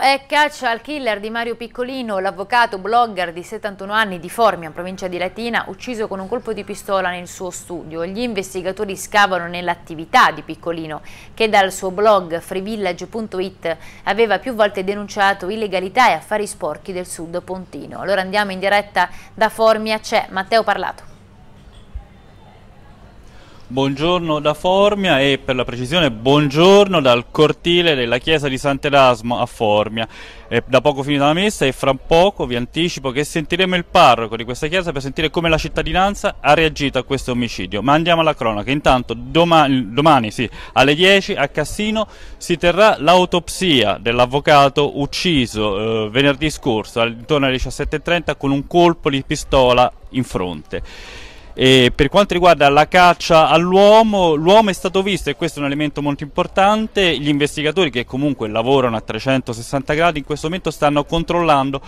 Ecco, è cioè caccia al killer di Mario Piccolino, l'avvocato blogger di 71 anni di Formia, provincia di Latina, ucciso con un colpo di pistola nel suo studio. Gli investigatori scavano nell'attività di Piccolino, che dal suo blog freevillage.it aveva più volte denunciato illegalità e affari sporchi del sud pontino. Allora andiamo in diretta da Formia, c'è Matteo Parlato. Buongiorno da Formia e per la precisione buongiorno dal cortile della chiesa di Sant'Erasmo a Formia. È da poco finita la messa e fra poco vi anticipo che sentiremo il parroco di questa chiesa per sentire come la cittadinanza ha reagito a questo omicidio. Ma andiamo alla cronaca. Intanto domani, domani sì, alle 10 a Cassino si terrà l'autopsia dell'avvocato ucciso eh, venerdì scorso intorno alle 17.30 con un colpo di pistola in fronte. E per quanto riguarda la caccia all'uomo, l'uomo è stato visto, e questo è un elemento molto importante, gli investigatori che comunque lavorano a 360 gradi in questo momento stanno controllando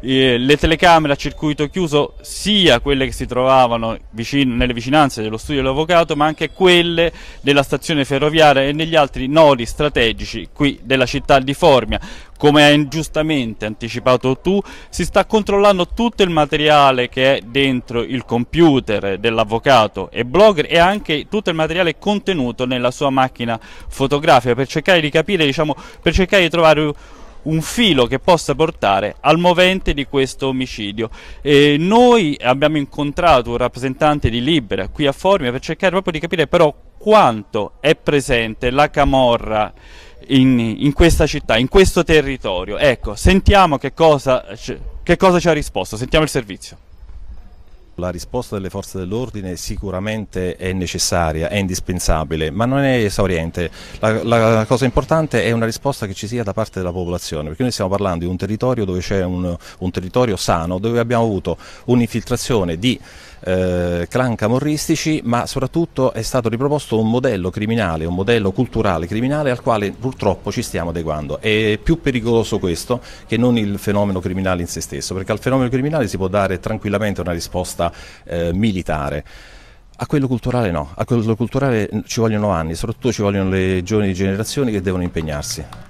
eh, le telecamere a circuito chiuso, sia quelle che si trovavano vicino, nelle vicinanze dello studio dell'avvocato, ma anche quelle della stazione ferroviaria e negli altri nodi strategici qui della città di Formia come hai giustamente anticipato tu, si sta controllando tutto il materiale che è dentro il computer dell'avvocato e blogger e anche tutto il materiale contenuto nella sua macchina fotografica per cercare di capire, diciamo, per cercare di trovare un filo che possa portare al movente di questo omicidio. E noi abbiamo incontrato un rappresentante di Libera qui a Formia per cercare proprio di capire però quanto è presente la camorra in, in questa città, in questo territorio. Ecco, sentiamo che cosa, che cosa ci ha risposto, sentiamo il servizio. La risposta delle forze dell'ordine sicuramente è necessaria, è indispensabile, ma non è esauriente. La, la, cosa importante è una risposta che ci sia da parte della popolazione, perché noi stiamo parlando di un territorio dove c'è un, un, territorio sano, dove abbiamo avuto un'infiltrazione di eh, clan camorristici, ma soprattutto è stato riproposto un modello criminale, un modello culturale criminale al quale purtroppo ci stiamo adeguando. È più pericoloso questo che non il fenomeno criminale in se stesso, perché al fenomeno criminale si può dare tranquillamente una risposta eh, militare. A quello culturale no, a quello culturale ci vogliono anni, soprattutto ci vogliono le giovani generazioni che devono impegnarsi.